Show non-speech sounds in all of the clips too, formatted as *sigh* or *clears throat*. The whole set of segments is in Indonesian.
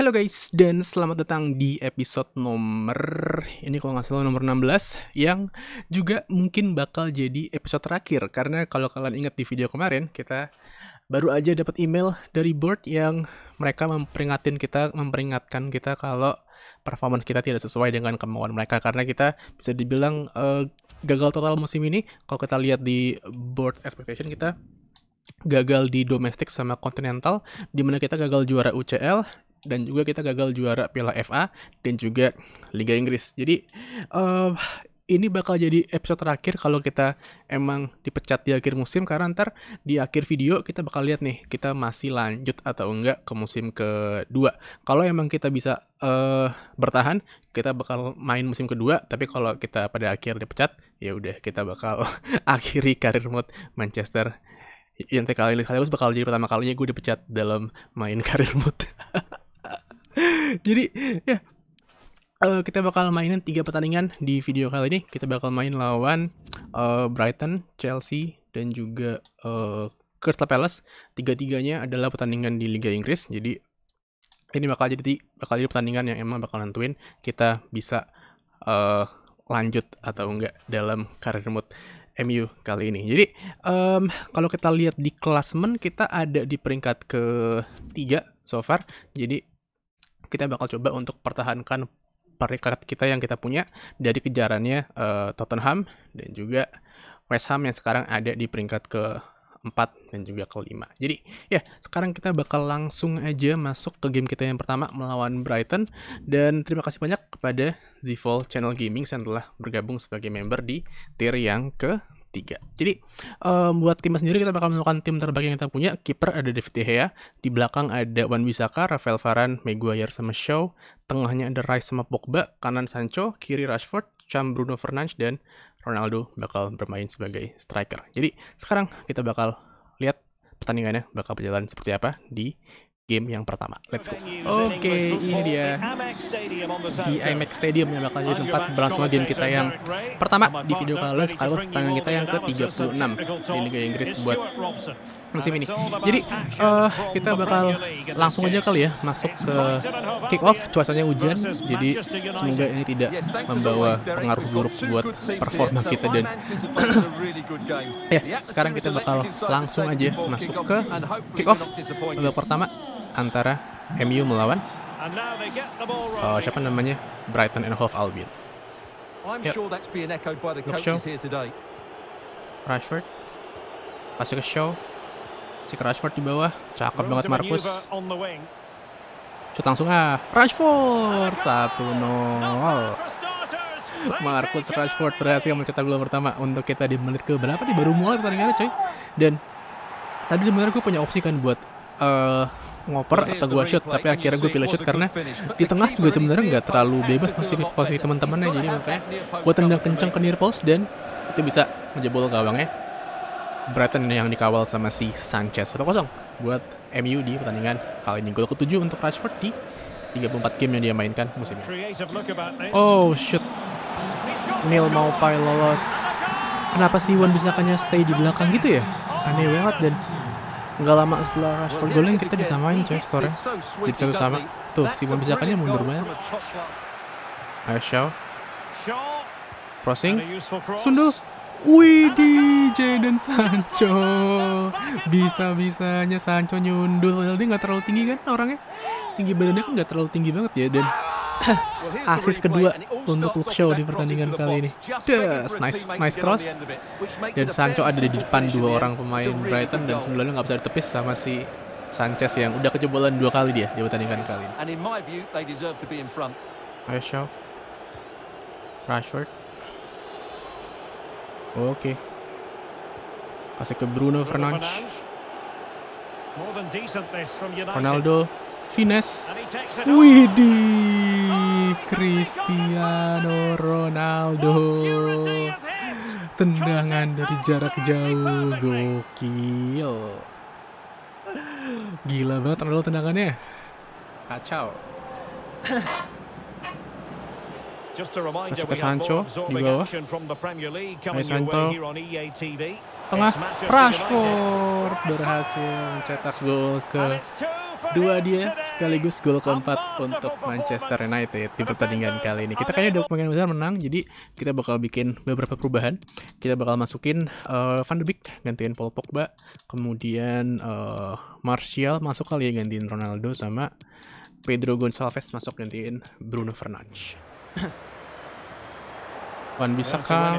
Halo guys, dan selamat datang di episode nomor, ini kalau nggak salah nomor 16, yang juga mungkin bakal jadi episode terakhir. Karena kalau kalian ingat di video kemarin, kita baru aja dapat email dari board yang mereka memperingatin kita, memperingatkan kita kalau performance kita tidak sesuai dengan kemauan mereka karena kita bisa dibilang uh, gagal total musim ini kalau kita lihat di board expectation kita gagal di domestik sama kontinental dimana kita gagal juara UCL dan juga kita gagal juara Piala FA dan juga Liga Inggris. Jadi uh, ini bakal jadi episode terakhir kalau kita emang dipecat di akhir musim karena ntar di akhir video kita bakal lihat nih kita masih lanjut atau enggak ke musim kedua. Kalau emang kita bisa uh, bertahan, kita bakal main musim kedua. Tapi kalau kita pada akhir dipecat, ya udah kita bakal *laughs* akhiri karir mode Manchester yang kali ini sekaligus bakal jadi pertama kalinya gue dipecat dalam main *laughs* karir mode. Jadi ya uh, kita bakal mainin tiga pertandingan di video kali ini. Kita bakal main lawan uh, Brighton, Chelsea dan juga uh, Crystal Palace. Tiga-tiganya adalah pertandingan di Liga Inggris. Jadi ini bakal jadi bakal jadi pertandingan yang emang bakal nentuin kita bisa uh, lanjut atau enggak dalam karir mode MU kali ini. Jadi um, kalau kita lihat di klasmen kita ada di peringkat ketiga so far. Jadi kita bakal coba untuk pertahankan peringkat kita yang kita punya dari kejarannya uh, Tottenham dan juga West Ham yang sekarang ada di peringkat ke 4 dan juga kelima. Jadi ya sekarang kita bakal langsung aja masuk ke game kita yang pertama melawan Brighton dan terima kasih banyak kepada Zivol Channel Gaming yang telah bergabung sebagai member di tier yang ke tiga. Jadi um, buat tim sendiri kita bakal melakukan tim terbaik yang kita punya. Kiper ada David De Gea, di belakang ada Wan Bisaka, Rafael Varane, Maguire sama Shaw, tengahnya ada Rice sama Pogba, kanan Sancho, kiri Rashford, Cam Bruno Fernandes dan Ronaldo bakal bermain sebagai striker. Jadi sekarang kita bakal lihat pertandingannya bakal berjalan seperti apa di game yang pertama. Let's go. Oke, okay, ini dia di IMAX Stadium yang bakal jadi tempat berlangsung game kita yang pertama di video kali ini sekaligus tangan kita yang ke-36 di Liga Inggris buat musim ini. Jadi uh, kita bakal langsung aja kali ya masuk ke kick off. Cuacanya hujan, jadi semoga ini tidak membawa pengaruh buruk buat performa kita dan *clears throat* ya sekarang kita bakal langsung aja masuk ke kick off babak pertama antara MU melawan uh, siapa namanya Brighton and Hove Albion. Yep. show. Rashford. pasti ke show. si Rashford di bawah. Cakep banget Marcus. Shoot langsung ah. Rashford satu nol. Marcus Rashford berhasil mencetak gol pertama untuk kita di menit ke berapa nih baru mulai pertandingannya coy. Dan tadi sebenarnya gue punya opsi kan buat uh, ngoper atau gue shoot tapi akhirnya gue pilih shoot karena di tengah juga sebenarnya nggak terlalu bebas posisi posisi teman-temannya jadi makanya gue tendang kencang ke near post dan itu bisa menjebol gawangnya Brighton yang dikawal sama si Sanchez 1-0 buat MU di pertandingan kali ini gol ketujuh untuk Rashford di 34 game yang dia mainkan musim ini. Oh shoot. Neil Maupai lolos. Kenapa sih Wan kanya stay di belakang gitu ya? Aneh banget dan nggak lama setelah Rashford golin kita disamain coy skornya jadi satu sama tuh si bisa mundur banget ayo Shaw crossing sundul Wih di Jadon Sancho Bisa-bisanya Sancho nyundul dia nggak terlalu tinggi kan orangnya Tinggi badannya kan nggak terlalu tinggi banget ya Dan *coughs* asis kedua untuk Luke Shaw di pertandingan kali ini. Yes, nice, nice cross. Dan Sancho ada di depan dua orang pemain Brighton dan sebenarnya nggak bisa ditepis sama si Sanchez yang udah kejebolan dua kali dia di pertandingan kali ini. Ayo Shaw. Rashford. Oke. Okay. Kasih ke Bruno Fernandes. Ronaldo. Fines. Widih. Cristiano Ronaldo tendangan dari jarak jauh gokil gila banget Ronaldo tendangannya kacau masuk ke Sancho di bawah Ayo Sancho e tengah Rashford berhasil mencetak gol ke Dua dia sekaligus gol keempat untuk Manchester United di pertandingan kali ini. Kita kayaknya udah pengen besar menang, jadi kita bakal bikin beberapa perubahan. Kita bakal masukin uh, Van de Beek gantiin Paul Pogba, kemudian uh, Martial masuk kali ya gantiin Ronaldo sama Pedro Gonçalves masuk gantiin Bruno Fernandes. Wan kah?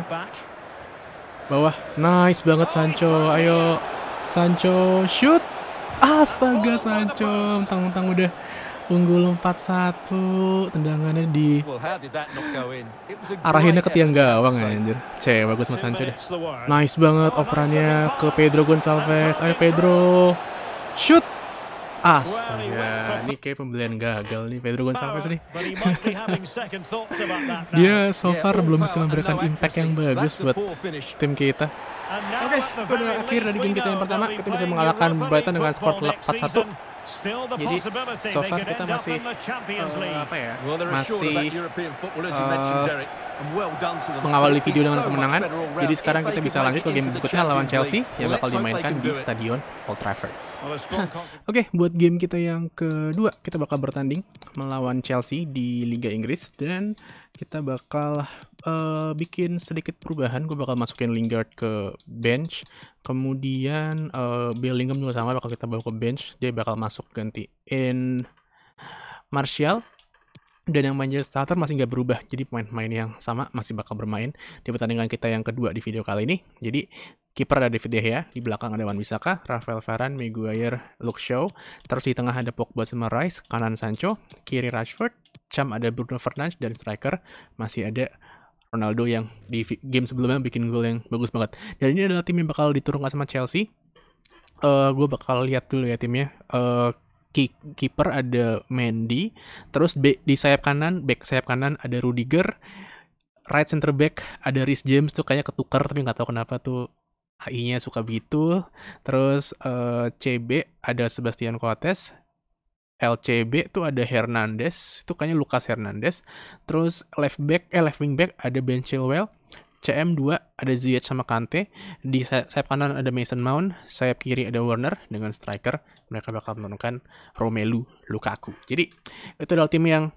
bawah nice banget Sancho ayo Sancho shoot Astaga Sancho, mentang-mentang udah unggul 4-1, tendangannya di arahinnya ke tiang gawang anjir. C, bagus Mas Sancho deh. Nice banget operannya ke Pedro Gonçalves. Ayo Pedro. Shoot. Astaga, ini kayak pembelian gagal nih Pedro Gonçalves nih. *laughs* Dia so far belum bisa memberikan impact yang bagus buat tim kita. Oke, okay, itu akhir dari game kita yang pertama. Kita bisa mengalahkan Brighton dengan skor telak 4-1. Jadi, so far kita masih uh, apa ya? Masih uh, mengawali video dengan kemenangan. Jadi sekarang kita bisa lanjut ke game berikutnya lawan Chelsea yang bakal dimainkan di Stadion Old Trafford. Oke, okay, buat game kita yang kedua, kita bakal bertanding melawan Chelsea di Liga Inggris dan kita bakal uh, bikin sedikit perubahan. Gue bakal masukin Lingard ke bench. Kemudian uh, Bellingham juga sama bakal kita bawa ke bench. Dia bakal masuk gantiin Martial. Dan yang main jadi starter masih nggak berubah, jadi pemain-pemain yang sama masih bakal bermain di pertandingan kita yang kedua di video kali ini. Jadi kiper ada David De ya di belakang ada Wan Bisaka, Rafael Varane, Maguire, Luke Shaw, terus di tengah ada Pogba sama Rice, kanan Sancho, kiri Rashford, cam ada Bruno Fernandes dan striker masih ada Ronaldo yang di game sebelumnya bikin gol yang bagus banget. Dan ini adalah tim yang bakal diturunkan sama Chelsea. Uh, eh, gue bakal lihat dulu ya timnya. Uh, kiper ada Mendy, terus di sayap kanan, back sayap kanan ada Rudiger, right center back ada Rhys James tuh kayaknya ketukar tapi nggak tahu kenapa tuh AI-nya suka begitu. Terus uh, eh, CB ada Sebastian Coates, LCB tuh ada Hernandez, itu kayaknya Lucas Hernandez. Terus left back eh left wing back ada Ben Chilwell. CM2 ada Ziyech sama Kante, di sayap kanan ada Mason Mount, sayap kiri ada Werner dengan striker, mereka bakal menurunkan Romelu Lukaku. Jadi itu adalah tim yang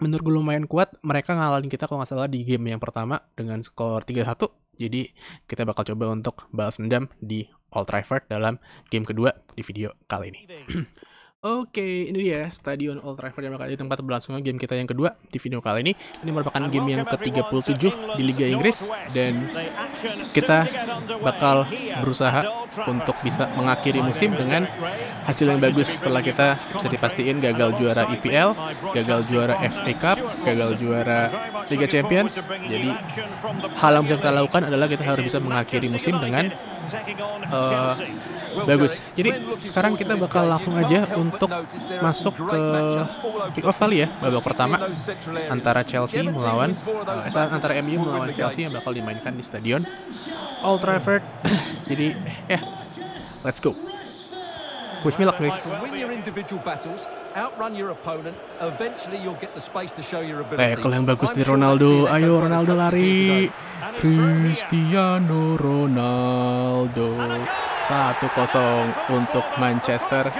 menurut gue lumayan kuat, mereka ngalahin kita kalau nggak salah di game yang pertama dengan skor 3-1, jadi kita bakal coba untuk balas dendam di Old Trafford dalam game kedua di video kali ini. *clears throat* Oke, ini dia Stadion Old Trafford yang bakal jadi tempat berlangsungnya game kita yang kedua di video kali ini. Ini merupakan game yang ke-37 di Liga Inggris dan kita bakal berusaha untuk bisa mengakhiri musim dengan hasil yang bagus setelah kita bisa dipastiin gagal juara EPL, gagal juara FA Cup, gagal juara Liga Champions. Jadi hal yang bisa kita lakukan adalah kita harus bisa mengakhiri musim dengan uh, bagus. Jadi sekarang kita bakal langsung aja untuk masuk ke kick off kali ya babak pertama antara Chelsea melawan uh, antara MU melawan Chelsea yang bakal dimainkan di stadion Old Trafford. *clears throat* Jadi ya, yeah, let's go. Wish me luck, Eh, Tackle yang bagus di Ronaldo. Ayo Ronaldo lari. Cristiano Ronaldo. 1-0 untuk Manchester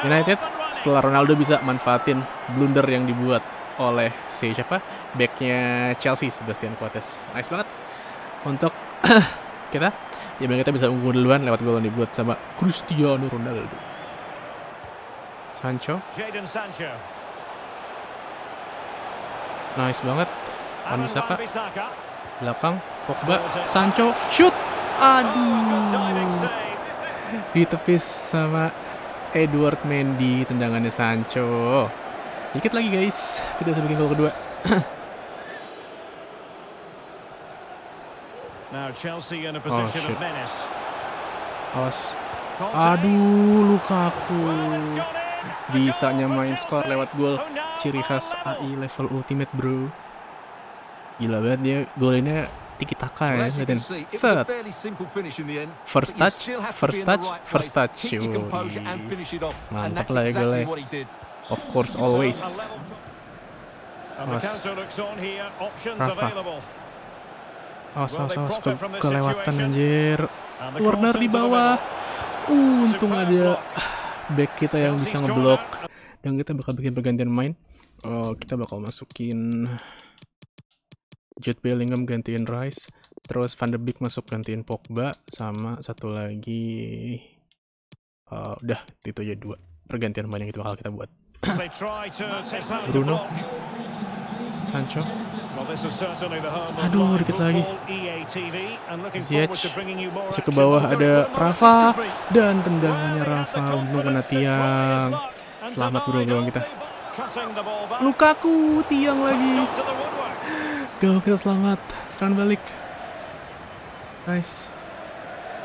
United. Setelah Ronaldo bisa manfaatin blunder yang dibuat oleh si siapa? Backnya Chelsea, Sebastian Coates. Nice banget. Untuk *clears throat* kita ya kita bisa unggul duluan lewat gol yang dibuat sama Cristiano Ronaldo. Sancho. Jadon Sancho. Nice banget. Wan Bisaka. Belakang Pogba, Sancho, shoot. Aduh. Ditepis sama Edward Mendy tendangannya Sancho. Dikit lagi guys, kita sebagai gol kedua. *clears throat* Now Chelsea in a oh, position oh, of menace. Awas. Aduh, Lukaku. Bisa nyamain skor lewat gol oh, ciri khas AI level ultimate, bro. Gila banget dia ini tiki taka ya, liatin. Set. First touch, first touch, first touch. Yoi. Mantap lah ya golnya. Of course always. Mas. Rafa. Awas, awas, awas. Ke kelewatan anjir. Warner di bawah. Uh, untung ada back kita yang bisa ngeblok. Dan kita bakal bikin pergantian main. Oh, kita bakal masukin Jude Bellingham gantiin Rice. Terus Van de Beek masuk gantiin Pogba. Sama satu lagi... Uh, udah, itu aja dua pergantian main yang kita bakal kita buat. Bruno. Sancho. Aduh, dikit lagi. E Ziyech, masuk ke bawah ada Rafa dan tendangannya Rafa untuk kena tiang. Selamat bro gawang kita. Lukaku tiang lagi. Gawang kita selamat. Sekarang balik. Nice.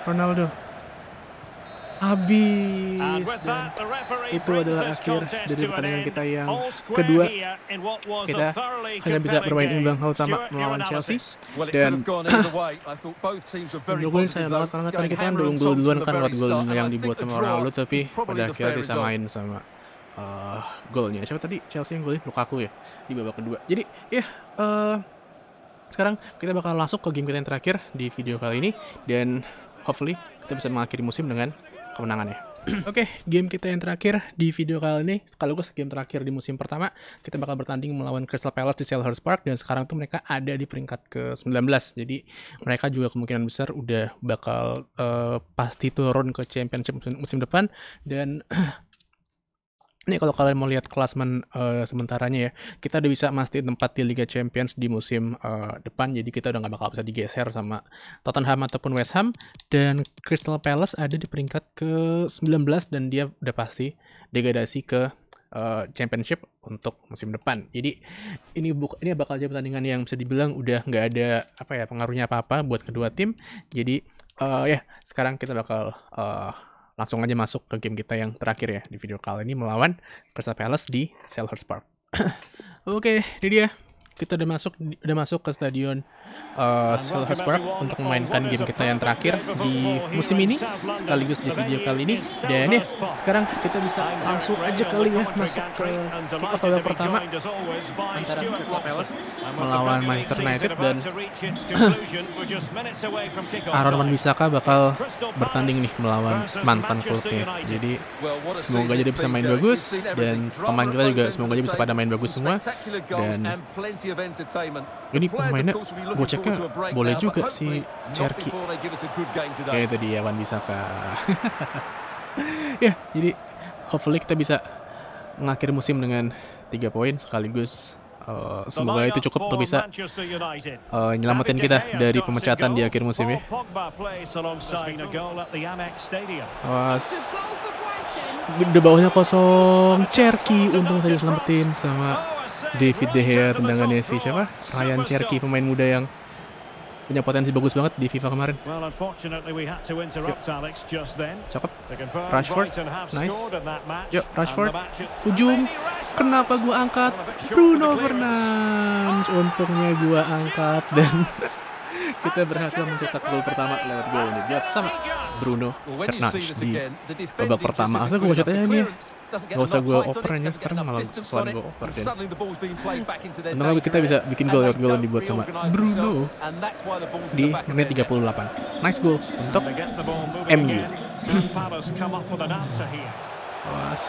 Ronaldo habis uh, dan itu adalah akhir dari pertandingan kita yang kedua kita hanya bisa bermain imbang hal sama melawan Chelsea dan *coughs* gue saya banget karena tadi kita yang dukung gol duluan kan buat gol yang dibuat sama Ronaldo tapi pada akhirnya main sama uh, golnya siapa tadi Chelsea yang golin Lukaku ya di babak kedua jadi ya yeah, uh, sekarang kita bakal langsung ke game kita yang terakhir di video kali ini dan hopefully kita bisa mengakhiri musim dengan kemenangannya. *clears throat* Oke, okay, game kita yang terakhir di video kali ini, sekaligus game terakhir di musim pertama, kita bakal bertanding melawan Crystal Palace di Selhurst Park, dan sekarang tuh mereka ada di peringkat ke-19, jadi mereka juga kemungkinan besar udah bakal uh, pasti turun ke championship musim, musim depan, dan *clears throat* Ini kalau kalian mau lihat klasmen uh, sementaranya ya, kita udah bisa mastiin tempat di Liga Champions di musim uh, depan, jadi kita udah nggak bakal bisa digeser sama Tottenham ataupun West Ham. Dan Crystal Palace ada di peringkat ke-19 dan dia udah pasti degradasi ke uh, Championship untuk musim depan. Jadi ini buk ini bakal jadi pertandingan yang bisa dibilang udah nggak ada apa ya pengaruhnya apa-apa buat kedua tim. Jadi uh, ya yeah, sekarang kita bakal uh, langsung aja masuk ke game kita yang terakhir ya di video kali ini melawan Crystal Palace di Selhurst Park. *clears throat* Oke, okay, ini dia kita udah masuk udah masuk ke stadion uh, Selhurst Park untuk memainkan game kita yang terakhir di musim ini sekaligus di video kali ini dan ya sekarang kita bisa langsung aja kali ya masuk ke kick off pertama antara Crystal Palace melawan Manchester United dan *clears throat* Aaron wan Bisaka bakal bertanding nih melawan mantan klubnya jadi semoga jadi bisa main bagus dan pemain kita juga semoga aja bisa pada main bagus semua dan ini pemainnya gue cek boleh juga si Cherky. Kayak itu dia Wan ya, jadi hopefully kita bisa mengakhiri musim dengan tiga poin sekaligus Uh, semoga itu cukup untuk bisa uh, nyelamatin kita dari pemecatan di akhir musim ya. Was di bawahnya kosong, Cherky untung saya selamatin sama David De Gea tendangannya si siapa? Ryan Cherky pemain muda yang punya potensi bagus banget di FIFA kemarin. Cakep. Rashford. Nice. Yuk, Rashford. Ujung. Kenapa gua angkat? Bruno Fernandes. Untungnya gua angkat dan *laughs* Kita berhasil mencetak gol pertama lewat gol lihat sama Bruno Fernandes di babak pertama. Asal gue mau ya, ini Gak usah gue oper ini sekarang malah selain gue oper dan kenapa kita bisa bikin gol lewat gol dibuat sama Bruno di menit 38 Nice goal untuk MU Awas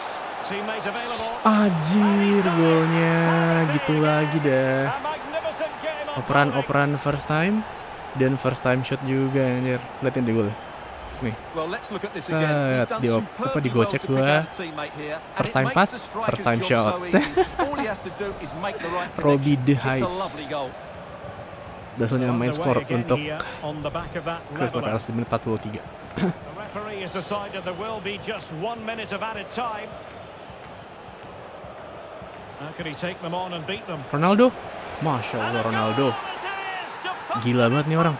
Ajir golnya gitu lagi deh Operan-operan first time dan first time shot juga anjir liatin di gue ya. nih ah, di apa di gocek gua first time pass first time shot *laughs* Robbie De Heis Dasarnya main skor untuk Crystal Palace menit 43 Ronaldo Masya Allah Ronaldo Gila banget nih orang.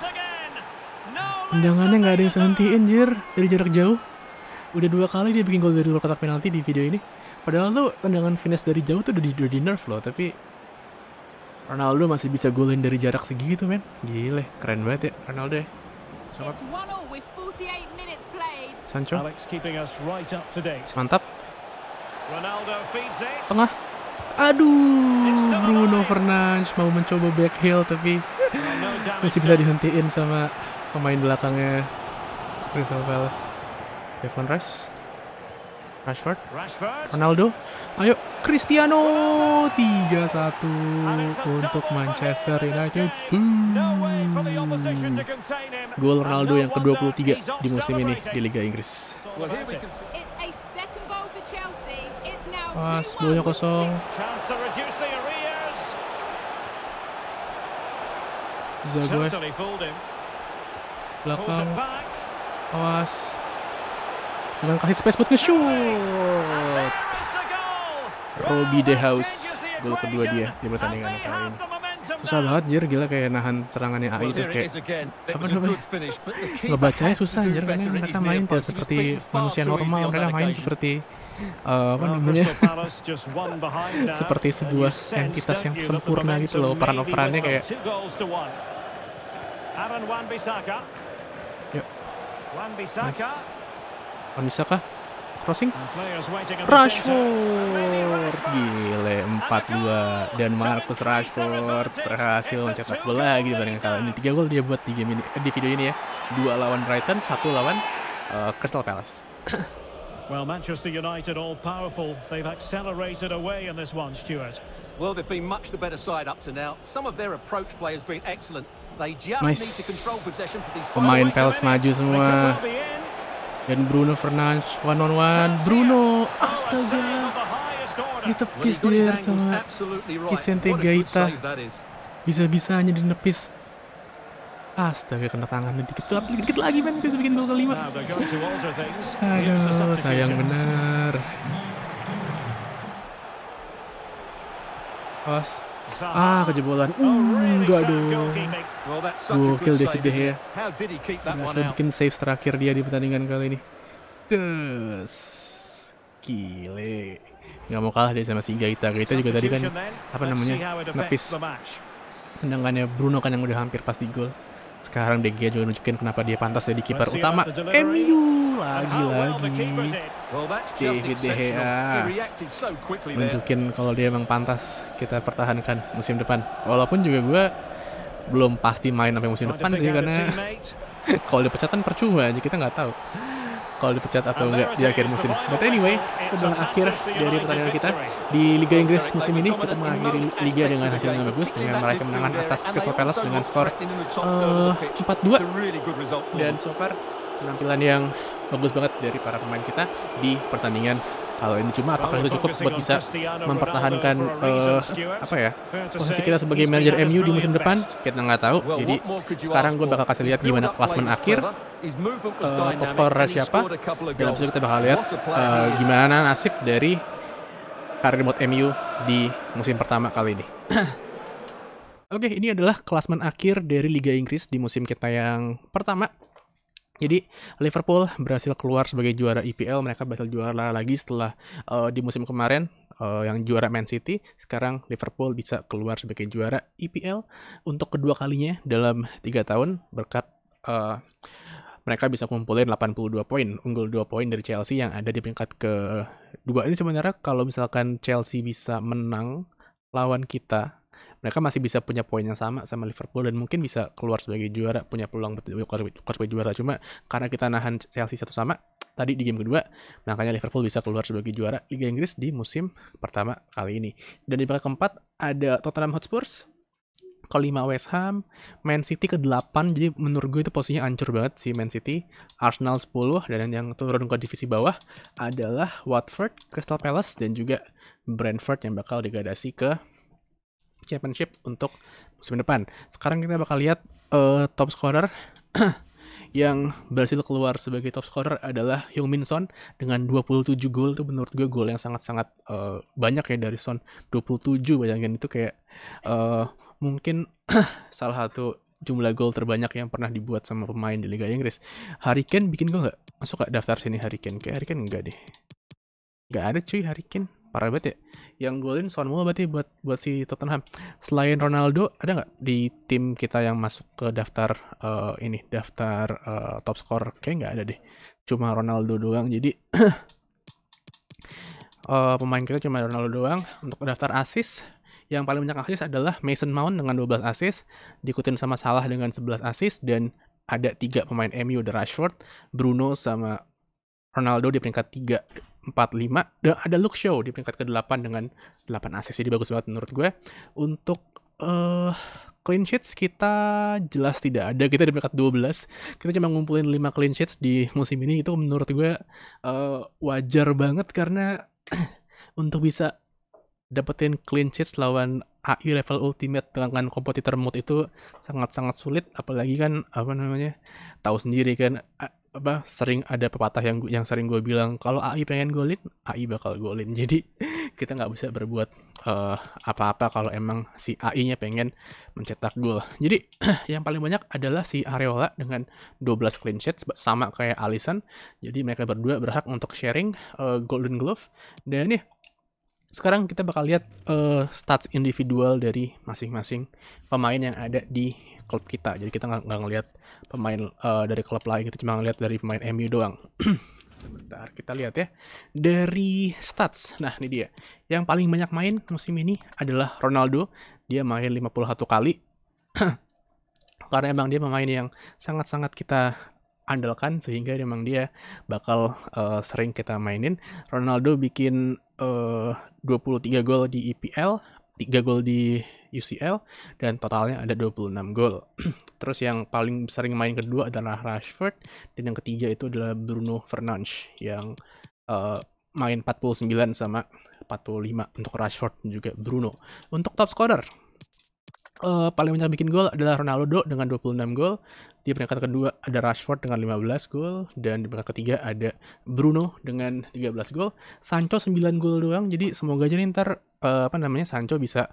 Tendangannya nggak ada yang sehentiin, jir. Dari jarak jauh. Udah dua kali dia bikin gol dari luar kotak penalti di video ini. Padahal tuh tendangan finish dari jauh tuh udah di, udah di nerf loh, tapi... Ronaldo masih bisa golin dari jarak segitu, men. Gile, keren banget ya Ronaldo ya. Sancho. Mantap. Tengah. Aduh, Bruno Fernandes mau mencoba backheel tapi masih bisa dihentiin sama pemain belakangnya Crystal Palace. Devon Rush. Rashford. Ronaldo. Ayo Cristiano 3-1 untuk Manchester United. Gol Ronaldo yang ke-23 di musim ini di Liga Inggris. Pas, bolanya kosong. Zague belakang awas jangan kasih space buat nge shoot Roby the House gol kedua dia di pertandingan kali ini susah banget jir gila kayak nahan serangannya AI itu kayak apa namanya ngebacanya susah jir karena mereka main tidak seperti manusia normal mereka main seperti apa namanya *laughs* seperti sebuah entitas yang sempurna gitu loh peran operannya kayak Aaron Wan-Bissaka. Yep. Wan-Bissaka. Nice. Wan-Bissaka. Crossing. Rashford. Gile 4-2 dan Marcus Rashford berhasil mencetak gol lagi pertandingan kali ini. 3 gol dia buat di game ini eh, di video ini ya. 2 lawan Brighton, 1 lawan uh, Crystal Palace. *coughs* Well, Manchester United all powerful. They've accelerated away in this one, Stuart. Well, they've been much the better side up to now. Some of their approach play has been excellent, Nice. Pemain Pels maju semua. Dan Bruno Fernandes one on one. Bruno, astaga. Ditepis dia sama Vicente Gaita. Bisa-bisanya dinepis. Astaga, kena tangan dikit. Tapi dikit lagi, men. Bisa bikin gol kelima. Aduh, sayang benar. Pas. Ah, kejebolan. Uh, enggak dong. kill David De Gea. Berhasil bikin save terakhir dia di pertandingan kali ini. Des. Gile. Nggak mau kalah dia sama si Gaita. Gaita juga tadi kan, apa namanya, nepis. Tendangannya Bruno kan yang udah hampir pasti gol. Sekarang De juga nunjukin kenapa dia pantas jadi kiper utama MU lagi-lagi. David De Gea nunjukin kalau dia emang pantas kita pertahankan musim depan. Walaupun juga gue belum pasti main sampai musim depan sih karena *laughs* kalau dipecat kan percuma aja kita nggak tahu kalau dipecat atau enggak di akhir musim. But anyway, itu adalah akhir dari pertandingan kita di Liga Inggris musim ini. Kita mengakhiri liga dengan hasil yang bagus dengan meraih kemenangan atas Crystal Palace dengan skor uh, eh, 4-2 dan so far penampilan yang bagus banget dari para pemain kita di pertandingan kalau ini cuma apakah itu cukup buat bisa mempertahankan uh, apa ya posisi kita sebagai manajer MU di musim depan kita nggak tahu jadi sekarang gue bakal kasih lihat gimana klasmen akhir uh, top scorer siapa dan kita bakal lihat uh, gimana nasib dari karir buat MU di musim pertama kali ini Oke, ini adalah klasmen akhir dari Liga Inggris di musim kita yang pertama. Jadi Liverpool berhasil keluar sebagai juara IPL. E mereka berhasil juara lagi setelah uh, di musim kemarin uh, yang juara Man City. Sekarang Liverpool bisa keluar sebagai juara IPL e untuk kedua kalinya dalam tiga tahun berkat uh, mereka bisa kumpulin 82 poin, unggul 2 poin dari Chelsea yang ada di peringkat ke-2. Ini sebenarnya kalau misalkan Chelsea bisa menang lawan kita mereka masih bisa punya poin yang sama sama Liverpool dan mungkin bisa keluar sebagai juara punya peluang keluar sebagai juara cuma karena kita nahan Chelsea satu sama tadi di game kedua makanya Liverpool bisa keluar sebagai juara Liga Inggris di musim pertama kali ini dan di babak keempat ada Tottenham Hotspurs kelima West Ham, Man City ke 8 jadi menurut gue itu posisinya ancur banget si Man City, Arsenal 10 dan yang turun ke divisi bawah adalah Watford, Crystal Palace dan juga Brentford yang bakal digadasi ke championship untuk musim depan. Sekarang kita bakal lihat uh, top scorer *clears throat* yang berhasil keluar sebagai top scorer adalah Hyung Min Son dengan 27 gol itu menurut gue gol yang sangat-sangat uh, banyak ya dari Son 27 bayangin itu kayak uh, mungkin *clears throat* salah satu jumlah gol terbanyak yang pernah dibuat sama pemain di Liga Inggris. Hurricane bikin gue nggak? Masuk ke daftar sini Hurricane? Kayak Hurricane nggak deh. Nggak ada cuy Hurricane. Parah banget ya yang golin Son mulu berarti buat buat si Tottenham. Selain Ronaldo, ada nggak di tim kita yang masuk ke daftar uh, ini, daftar uh, top skor? Kayak nggak ada deh. Cuma Ronaldo doang. Jadi uh, *clears throat* pemain kita cuma Ronaldo doang. Untuk daftar asis yang paling banyak asis adalah Mason Mount dengan 12 asis diikutin sama Salah dengan 11 asis dan ada tiga pemain MU, The Rashford, Bruno sama Ronaldo di peringkat 3 45 dan ada look Show di peringkat ke-8 dengan 8 assist jadi bagus banget menurut gue untuk uh, clean sheets kita jelas tidak ada kita di peringkat 12 kita cuma ngumpulin 5 clean sheets di musim ini itu menurut gue uh, wajar banget karena *clears throat* untuk bisa dapetin clean sheets lawan AI level ultimate dengan kompetitor mode itu sangat-sangat sulit apalagi kan apa namanya tahu sendiri kan apa sering ada pepatah yang yang sering gue bilang kalau AI pengen golin AI bakal golin *laughs* jadi kita nggak bisa berbuat uh, apa-apa kalau emang si AI-nya pengen mencetak gol jadi *clears throat* yang paling banyak adalah si Areola dengan 12 clean sheets sama kayak Alisson jadi mereka berdua berhak untuk sharing uh, Golden Glove dan nih sekarang kita bakal lihat uh, stats individual dari masing-masing pemain yang ada di klub kita jadi kita nggak ngelihat pemain uh, dari klub lain kita cuma ngelihat dari pemain MU doang *clears throat* sebentar kita lihat ya dari stats nah ini dia yang paling banyak main musim ini adalah Ronaldo dia main 51 kali *clears throat* karena emang dia pemain yang sangat-sangat kita andalkan sehingga memang dia bakal uh, sering kita mainin Ronaldo bikin eh, uh, 23 gol di EPL 3 gol di UCL dan totalnya ada 26 gol. *clears throat* Terus yang paling sering main kedua adalah Rashford dan yang ketiga itu adalah Bruno Fernandes yang uh, main 49 sama 45 untuk Rashford dan juga Bruno. Untuk top scorer uh, paling banyak bikin gol adalah Ronaldo dengan 26 gol. Di peringkat kedua ada Rashford dengan 15 gol dan di peringkat ketiga ada Bruno dengan 13 gol. Sancho 9 gol doang. Jadi semoga aja nih ntar uh, apa namanya Sancho bisa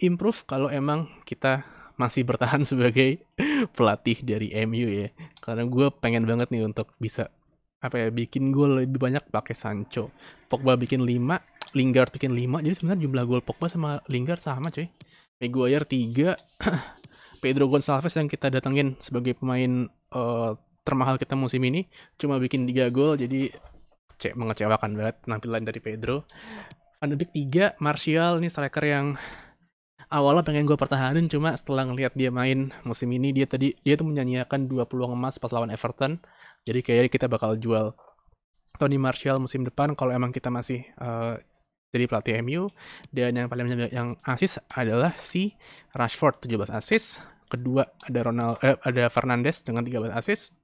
improve kalau emang kita masih bertahan *laughs* sebagai pelatih dari MU ya. Karena gue pengen banget nih untuk bisa apa ya bikin gol lebih banyak pakai Sancho. Pogba bikin 5, Lingard bikin 5. Jadi sebenarnya jumlah gol Pogba sama Lingard sama cuy. Maguire 3, *clears throat* Pedro Gonçalves yang kita datengin sebagai pemain uh, termahal kita musim ini cuma bikin 3 gol jadi cek mengecewakan banget penampilan dari Pedro. Van 3, Martial nih striker yang awalnya pengen gue pertahanin cuma setelah ngelihat dia main musim ini dia tadi dia tuh menyanyiakan dua peluang emas pas lawan Everton jadi kayaknya kita bakal jual Tony Martial musim depan kalau emang kita masih uh, jadi pelatih MU dan yang paling banyak yang asis adalah si Rashford 17 asis kedua ada Ronald eh, ada Fernandes dengan 13 asis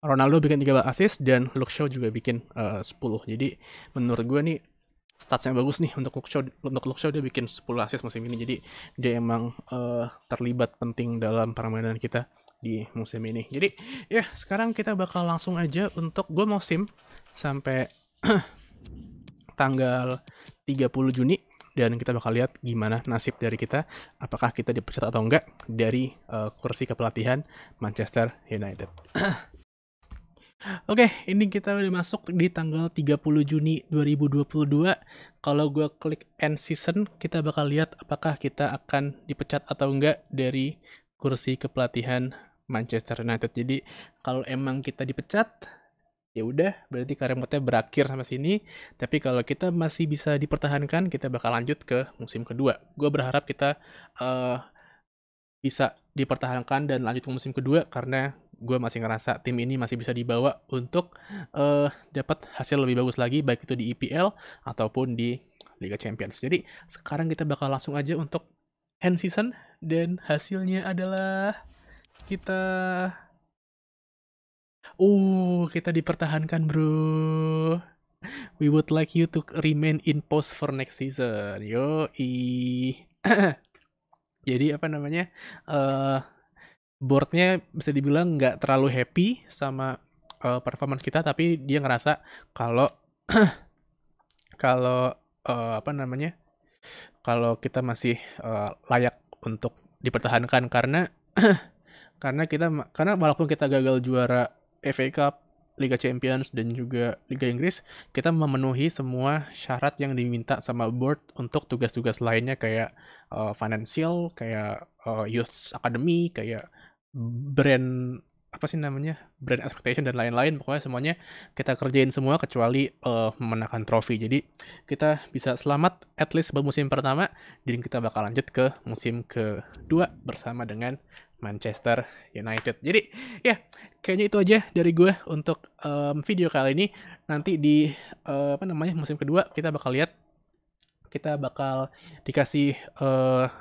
Ronaldo bikin 13 asis dan Luke Shaw juga bikin eh, uh, 10 jadi menurut gue nih yang bagus nih untuk Luke untuk Luke dia bikin 10 assist musim ini jadi dia emang uh, terlibat penting dalam permainan kita di musim ini jadi ya sekarang kita bakal langsung aja untuk gue mau sim sampai *clears throat* tanggal 30 Juni dan kita bakal lihat gimana nasib dari kita apakah kita dipecat atau enggak dari uh, kursi kepelatihan Manchester United *clears throat* Oke, okay, ini kita udah masuk di tanggal 30 Juni 2022. Kalau gue klik end season, kita bakal lihat apakah kita akan dipecat atau enggak dari kursi kepelatihan Manchester United. Jadi, kalau emang kita dipecat, ya udah berarti karemotnya berakhir sama sini. Tapi kalau kita masih bisa dipertahankan, kita bakal lanjut ke musim kedua. Gue berharap kita uh, bisa dipertahankan dan lanjut ke musim kedua karena gue masih ngerasa tim ini masih bisa dibawa untuk uh, dapat hasil lebih bagus lagi baik itu di IPL e ataupun di Liga Champions. Jadi sekarang kita bakal langsung aja untuk end season dan hasilnya adalah kita Uh, kita dipertahankan, Bro. We would like you to remain in post for next season. Yo, i *clears throat* Jadi apa namanya? uh, boardnya bisa dibilang nggak terlalu happy sama uh, performance kita tapi dia ngerasa kalau *clears throat* kalau uh, apa namanya kalau kita masih uh, layak untuk dipertahankan karena *clears throat* karena kita karena walaupun kita gagal juara FA Cup Liga Champions dan juga Liga Inggris, kita memenuhi semua syarat yang diminta sama board untuk tugas-tugas lainnya kayak uh, financial, kayak uh, youth academy, kayak brand apa sih namanya brand expectation dan lain-lain pokoknya semuanya kita kerjain semua kecuali uh, memenangkan trofi jadi kita bisa selamat at least buat musim pertama dan kita bakal lanjut ke musim kedua bersama dengan Manchester United jadi ya kayaknya itu aja dari gue untuk um, video kali ini nanti di uh, apa namanya musim kedua kita bakal lihat kita bakal dikasih uh,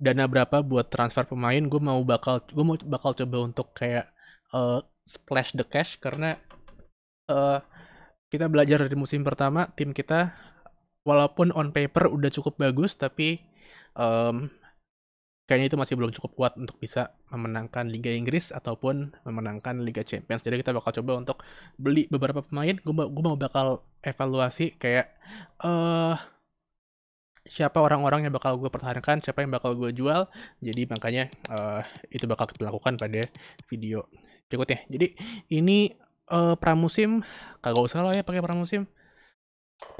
dana berapa buat transfer pemain gue mau bakal gue mau bakal coba untuk kayak uh, splash the cash karena uh, kita belajar dari musim pertama tim kita walaupun on paper udah cukup bagus tapi um, kayaknya itu masih belum cukup kuat untuk bisa memenangkan Liga Inggris ataupun memenangkan Liga Champions jadi kita bakal coba untuk beli beberapa pemain gue mau bakal evaluasi kayak uh, siapa orang-orang yang bakal gue pertahankan, siapa yang bakal gue jual. Jadi makanya uh, itu bakal kita lakukan pada video berikutnya. Jadi ini uh, pramusim, kagak usah lah ya pakai pramusim.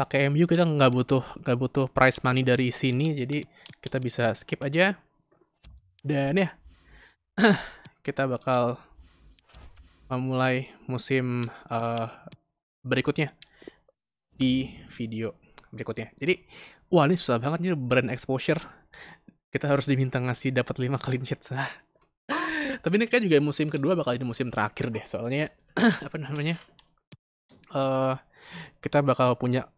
Pakai MU kita nggak butuh nggak butuh price money dari sini, jadi kita bisa skip aja. Dan ya, *clears throat* kita bakal memulai musim uh, berikutnya di video berikutnya. Jadi wah ini susah banget nih brand exposure kita harus diminta ngasih dapat 5 clean sheet sah tapi ini kan juga musim kedua bakal jadi musim terakhir deh soalnya *clears throat* apa namanya uh, kita bakal punya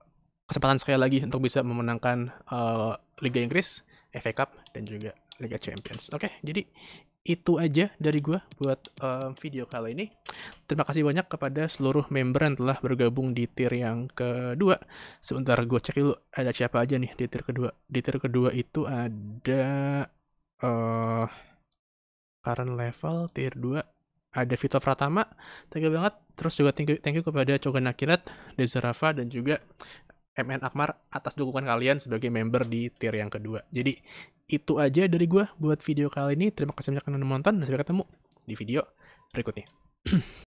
kesempatan sekali lagi untuk bisa memenangkan uh, Liga Inggris, FA Cup dan juga Liga Champions. Oke, okay, jadi itu aja dari gue buat um, video kali ini. Terima kasih banyak kepada seluruh member yang telah bergabung di tier yang kedua. Sebentar gue cek dulu ada siapa aja nih di tier kedua. Di tier kedua itu ada uh, current level tier 2 ada Vito Pratama, thank you banget. Terus juga thank you, thank you kepada Cogan Desa Rafa dan juga MN Akmar atas dukungan kalian sebagai member di tier yang kedua. Jadi itu aja dari gue buat video kali ini. Terima kasih banyak yang menonton dan sampai ketemu di video berikutnya. *clears throat*